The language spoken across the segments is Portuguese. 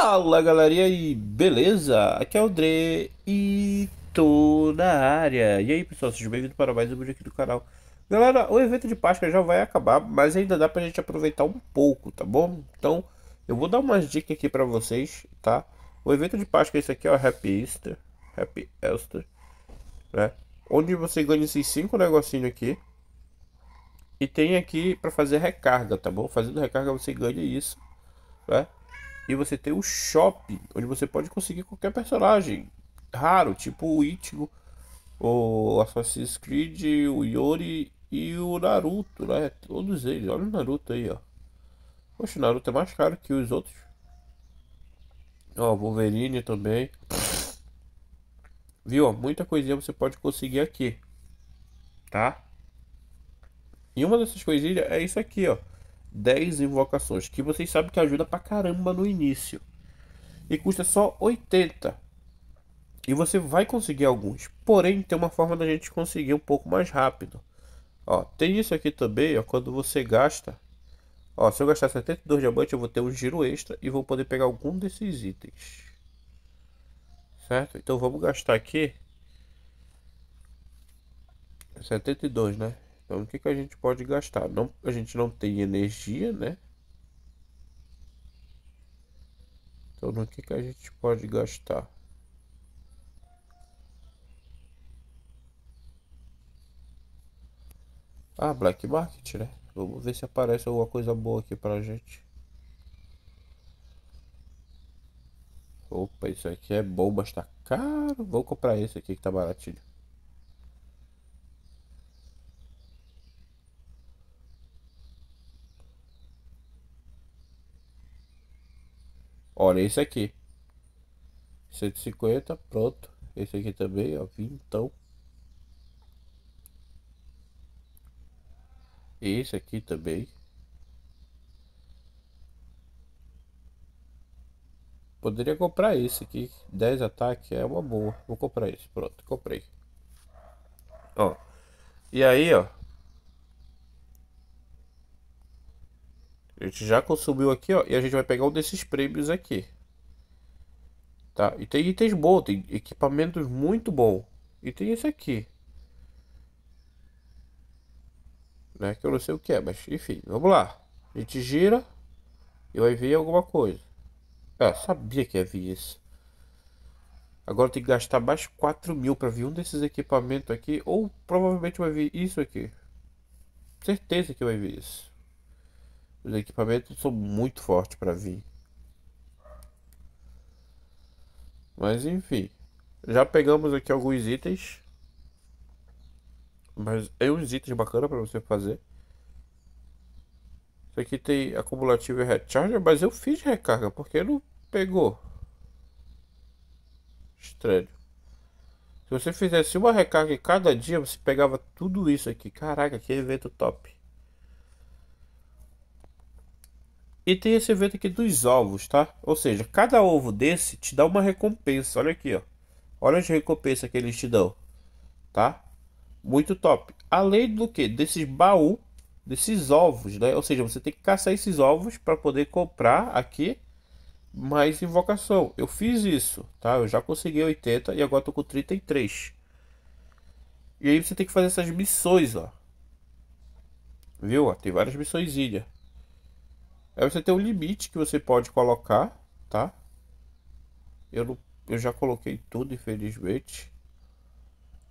Fala galerinha e beleza? Aqui é o Dre e tô na área. E aí pessoal, sejam bem-vindos para mais um vídeo aqui do canal. Galera, o evento de Páscoa já vai acabar, mas ainda dá pra gente aproveitar um pouco, tá bom? Então, eu vou dar umas dicas aqui pra vocês, tá? O evento de Páscoa é esse aqui, ó, Happy Easter, Happy Easter, né? Onde você ganha esses cinco negocinhos aqui. E tem aqui pra fazer recarga, tá bom? Fazendo recarga você ganha isso, né? E você tem o shop, onde você pode conseguir qualquer personagem raro, tipo o Ichigo, o Assassin's Creed, o Yori e o Naruto, né? Todos eles, olha o Naruto aí, ó. Poxa, o Naruto é mais caro que os outros. Ó, Wolverine também. Viu? Muita coisinha você pode conseguir aqui. Tá? E uma dessas coisinhas é isso aqui, ó. 10 invocações, que vocês sabem que ajuda pra caramba no início. E custa só 80. E você vai conseguir alguns. Porém, tem uma forma da gente conseguir um pouco mais rápido. Ó, tem isso aqui também, ó, quando você gasta. Ó, se eu gastar 72 diamantes, eu vou ter um giro extra e vou poder pegar algum desses itens. Certo? Então vamos gastar aqui 72, né? Então, o que, que a gente pode gastar? Não, a gente não tem energia, né? Então, no que, que a gente pode gastar? Ah, Black Market, né? Vamos ver se aparece alguma coisa boa aqui pra gente. Opa, isso aqui é bom, mas tá caro. Vou comprar esse aqui que tá baratinho. Olha esse aqui. 150, pronto. Esse aqui também, ó, Esse aqui também. Poderia comprar esse aqui. 10 ataque é uma boa. Vou comprar esse. Pronto, comprei. Ó. E aí, ó. A gente já consumiu aqui, ó. E a gente vai pegar um desses prêmios aqui. Tá? E tem itens bons, tem equipamentos muito bons. E tem esse aqui. Né? Que eu não sei o que é, mas enfim, vamos lá. A gente gira e vai vir alguma coisa. Ah, sabia que ia vir isso. Agora tem que gastar mais 4 mil para vir um desses equipamentos aqui. Ou provavelmente vai vir isso aqui. Certeza que vai vir isso. Os equipamentos são muito fortes para vir. Mas enfim. Já pegamos aqui alguns itens. Mas é uns itens bacana para você fazer. Isso aqui tem acumulativo e recharge, mas eu fiz recarga porque não pegou. Estranho. Se você fizesse uma recarga cada dia, você pegava tudo isso aqui. Caraca, que evento top. E tem esse evento aqui dos ovos, tá? Ou seja, cada ovo desse te dá uma recompensa. Olha aqui, ó. Olha as recompensas que eles te dão, tá? Muito top. Além do que? Desses baús, desses ovos, né? Ou seja, você tem que caçar esses ovos para poder comprar aqui mais invocação. Eu fiz isso, tá? Eu já consegui 80 e agora tô com 33. E aí você tem que fazer essas missões, ó. Viu? tem várias missões ilha. É você ter um limite que você pode colocar, tá? Eu, eu já coloquei tudo, infelizmente.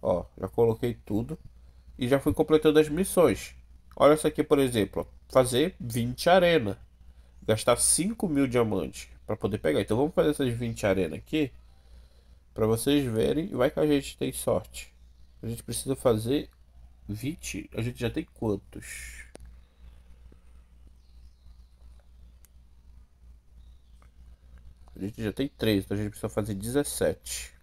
Ó, já coloquei tudo. E já fui completando as missões. Olha essa aqui, por exemplo. fazer 20 arena. Gastar 5 mil diamantes para poder pegar. Então vamos fazer essas 20 arena aqui. Para vocês verem. E vai que a gente tem sorte. A gente precisa fazer 20. A gente já tem quantos? A gente já tem 3, então a gente precisa fazer 17.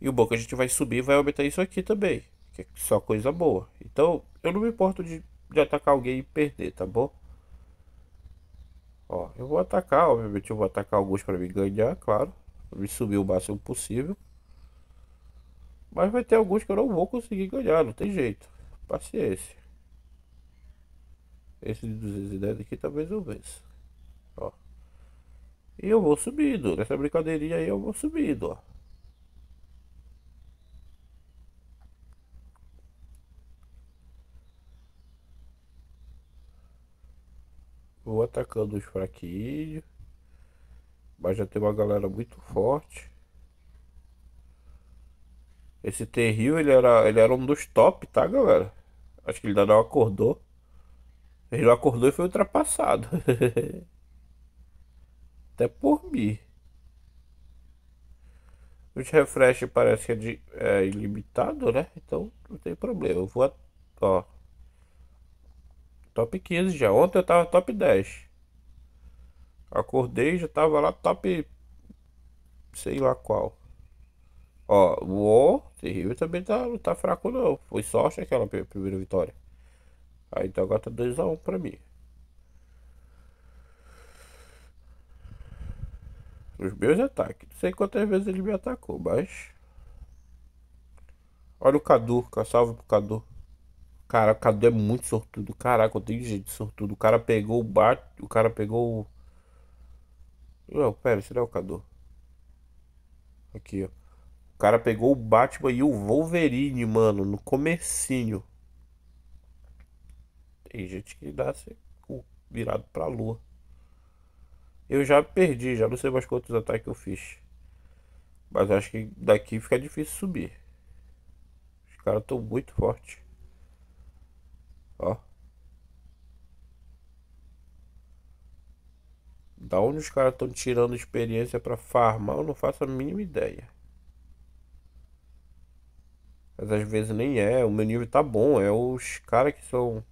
E o bom é que a gente vai subir vai aumentar isso aqui também. Que é só coisa boa. Então, eu não me importo de, de atacar alguém e perder, tá bom? Ó, eu vou atacar, obviamente eu vou atacar alguns para me ganhar, claro. me subir o máximo possível. Mas vai ter alguns que eu não vou conseguir ganhar, não tem jeito. Paciência. Esse de 210 aqui talvez eu vença ó. E eu vou subindo, nessa brincadeirinha aí eu vou subindo, ó. Vou atacando os fraquinhos. Mas já tem uma galera muito forte. Esse Terrio, ele era, ele era um dos top, tá, galera? Acho que ele ainda não acordou. Ele não acordou e foi ultrapassado. até por mim. O refresh parece que é, de, é, ilimitado, né? Então não tem problema. Eu vou. ó. Top 15 já. Ontem eu tava top 10. Acordei já tava lá top. Sei lá qual. Ó, o Terrível também tá, não tá fraco não. Foi sorte aquela primeira vitória. Aí então agora tá 2x1 um pra mim. Os meus ataques. Não sei quantas vezes ele me atacou, mas. Olha o Cadu, salve pro Cadu. Cara, o Cadu é muito sortudo. Caraca, eu tenho gente sortudo. O cara pegou o bat O cara pegou o. Não, pera, esse não é o Cadu. Aqui, ó. O cara pegou o Batman e o Wolverine, mano, no comecinho. Tem gente que dá nasce virado pra lua. Eu já perdi, já não sei mais quantos ataques eu fiz. Mas acho que daqui fica difícil subir. Os caras estão muito fortes. Ó. Da onde os caras estão tirando experiência para farmar, eu não faço a mínima ideia. Mas às vezes nem é, o meu nível tá bom, é os caras que são.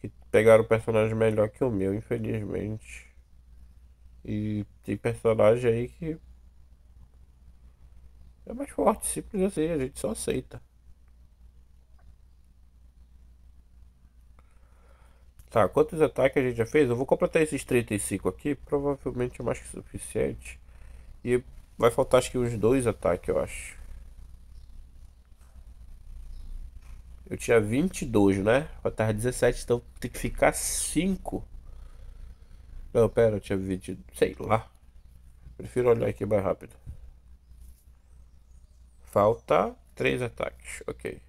que pegaram o personagem melhor que o meu, infelizmente. E tem personagem aí que é mais forte, simples assim, a gente só aceita. Tá, quantos ataques a gente já fez? Eu vou completar esses 35 aqui, provavelmente é mais que suficiente. E vai faltar acho que uns dois ataques, eu acho. Eu tinha 22, né? Faltava 17, então tem que ficar 5. Não, pera, eu tinha vendido. Sei lá. Prefiro olhar aqui mais rápido. Falta três ataques. Ok.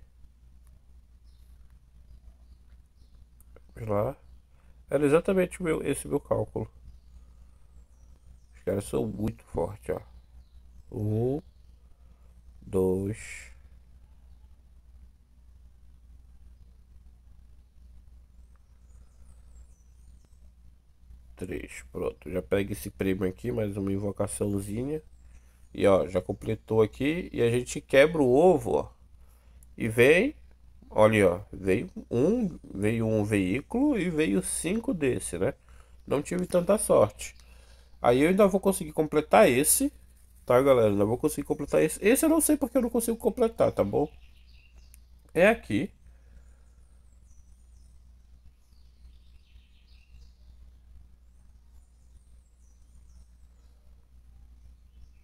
Vamos lá. Era exatamente meu, esse meu cálculo. Os caras são muito fortes, ó. Um, dois, 3. Pronto, já pega esse prêmio aqui, mais uma invocaçãozinha. E ó, já completou aqui. E a gente quebra o ovo, ó. E vem, olha, ó, veio um, veio um veículo e veio cinco desse, né? Não tive tanta sorte. Aí eu ainda vou conseguir completar esse, tá, galera? Ainda vou conseguir completar esse. Esse eu não sei porque eu não consigo completar, tá bom? É aqui.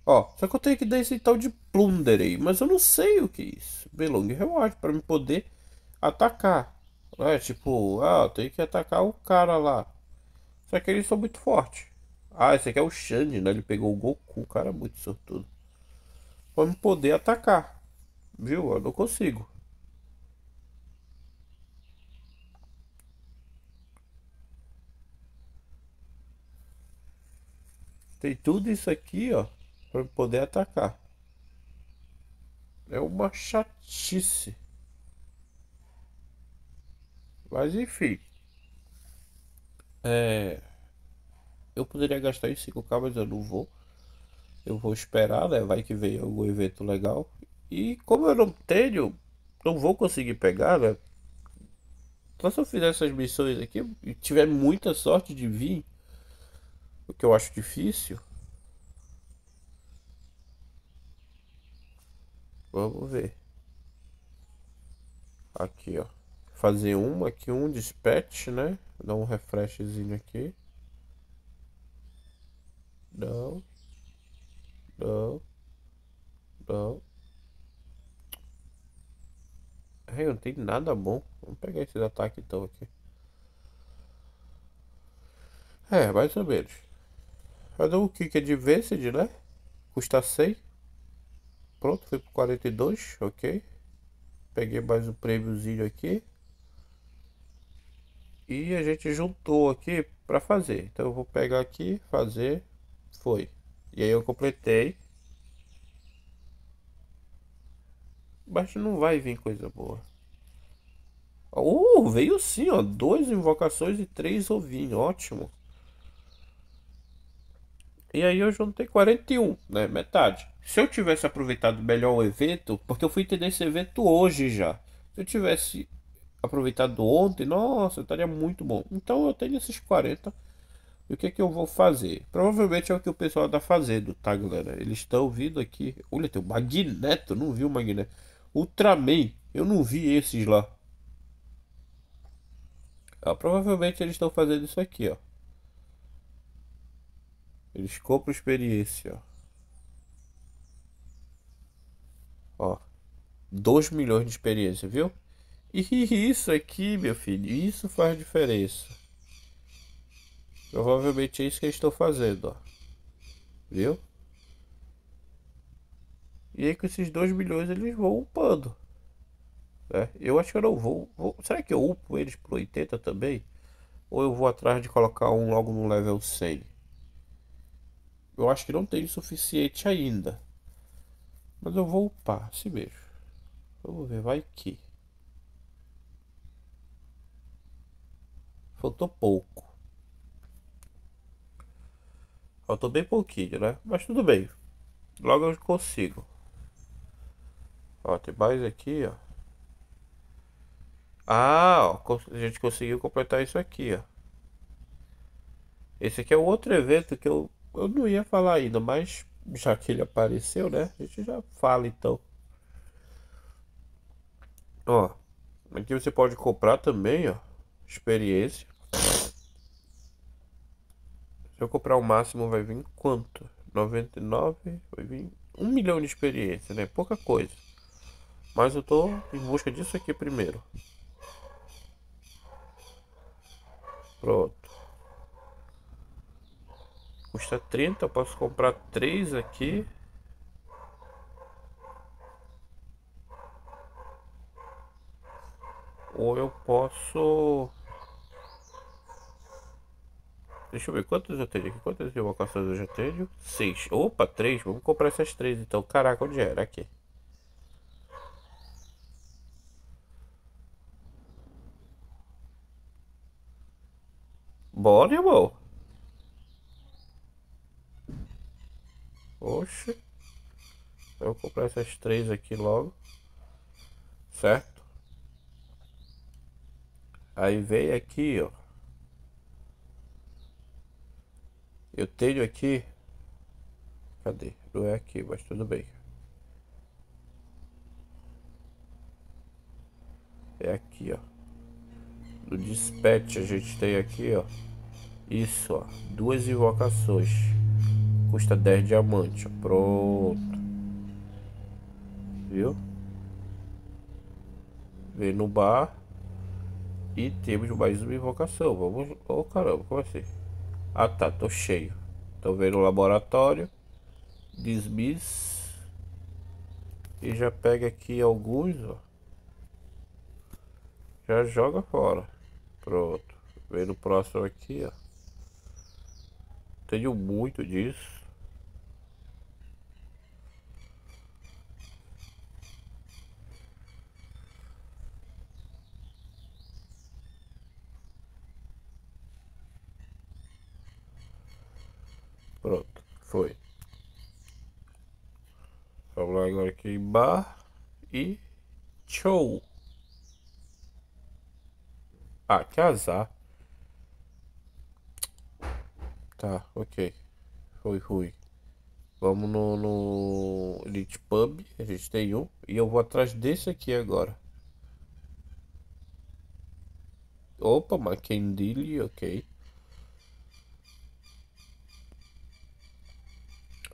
Ó, só que eu tenho que dar esse tal de plunder aí, mas eu não sei o que é isso. Belong reward, para me poder atacar. É tipo, ah, eu tenho que atacar o cara lá. Só que eles são muito fortes. Ah, esse aqui é o Xande, né? Ele pegou o Goku, o cara, é muito sortudo. Pra me poder atacar. Viu? Eu não consigo. Tem tudo isso aqui, ó para poder atacar. É uma chatice. Mas enfim. É... Eu poderia gastar em 5k, mas eu não vou. Eu vou esperar, né? Vai que vem algum evento legal. E como eu não tenho, não vou conseguir pegar, né? Só então, se eu fizer essas missões aqui e tiver muita sorte de vir, o que eu acho difícil, Vamos ver. Aqui, ó. Fazer uma aqui, um dispatch, né? Dá um refreshzinho aqui. Não. Não. Não. Ai, não tem nada bom. Vamos pegar esse ataque então aqui. É, mais ou menos. Vai dar um kick de Vested, né? Custa 100. Pronto, foi por 42, ok. Peguei mais um prêmiozinho aqui. E a gente juntou aqui para fazer. Então eu vou pegar aqui, fazer, foi. E aí eu completei. Mas não vai vir coisa boa. Uh, veio sim, ó. dois invocações e três ovinhos. Ótimo. E aí eu juntei 41, né? Metade. Se eu tivesse aproveitado melhor o evento, porque eu fui entender esse evento hoje já. Se eu tivesse aproveitado ontem, nossa, estaria muito bom. Então eu tenho esses 40. E o que, é que eu vou fazer? Provavelmente é o que o pessoal tá fazendo, tá, galera? Eles estão vindo aqui. Olha, tem o Magneto, não vi o Magneto. Ultraman, eu não vi esses lá. Ah, provavelmente eles estão fazendo isso aqui, ó. Eles compram experiência, ó. Ó. 2 milhões de experiência, viu? E isso aqui, meu filho, isso faz diferença. Provavelmente é isso que eu estou fazendo, ó. Viu? E aí com esses 2 milhões eles vão upando. Né? Eu acho que eu não vou, vou, Será que eu upo eles pro 80 também? Ou eu vou atrás de colocar um logo no level 100? Eu acho que não tem o suficiente ainda. Mas eu vou upar se assim mesmo. Vamos ver, vai que. Faltou pouco. Faltou bem pouquinho, né? Mas tudo bem. Logo eu consigo. Ó, tem mais aqui, ó. Ah, ó, a gente conseguiu completar isso aqui, ó. Esse aqui é o outro evento que eu eu não ia falar ainda, mas já que ele apareceu, né? A gente já fala então. Ó, aqui você pode comprar também, ó, experiência. Se eu comprar o máximo vai vir quanto? 99, vai vir 1 milhão de experiência, né? Pouca coisa. Mas eu tô em busca disso aqui primeiro. Pronto. Custa 30, eu posso comprar 3 aqui. Ou eu posso... Deixa eu ver quantas eu tenho aqui. Quantas invocações eu já tenho? 6. Opa, 3. Vamos comprar essas 3 então. Caraca, onde era? Aqui. Bora, irmão. Oxe. Eu vou comprar essas três aqui logo. Certo? Aí veio aqui, ó. Eu tenho aqui. Cadê? Não é aqui, mas tudo bem. É aqui, ó. No dispatch a gente tem aqui, ó. Isso, ó. Duas invocações custa 10 diamantes. Pronto. Viu? Vem no bar. E temos mais uma invocação. Vamos. Ô oh, caramba, como assim? Ah tá, tô cheio. Então vem no laboratório. Dismiss. E já pega aqui alguns, ó. Já joga fora. Pronto. Vem no próximo aqui, ó. Tenho muito disso. agora aqui bar e show. Ah, que azar. Tá, ok. Foi ruim. Vamos no, no Elite Pub. A gente tem um. E eu vou atrás desse aqui agora. Opa, Mackenzie, ok.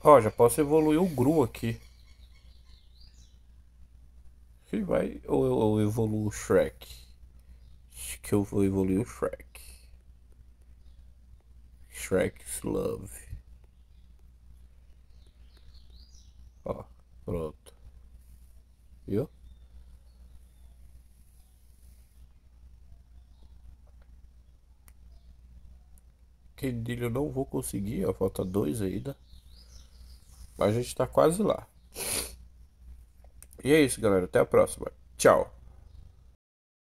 Ó, já posso evoluir o Gru aqui. Ele vai. Ou eu, ou eu evoluo o Shrek? Acho que eu vou evoluir o Shrek. Shrek's Love. Ó, pronto. Viu? Que dele eu não vou conseguir, ó, falta dois ainda. Mas a gente tá quase lá. E é isso, galera. Até a próxima. Tchau.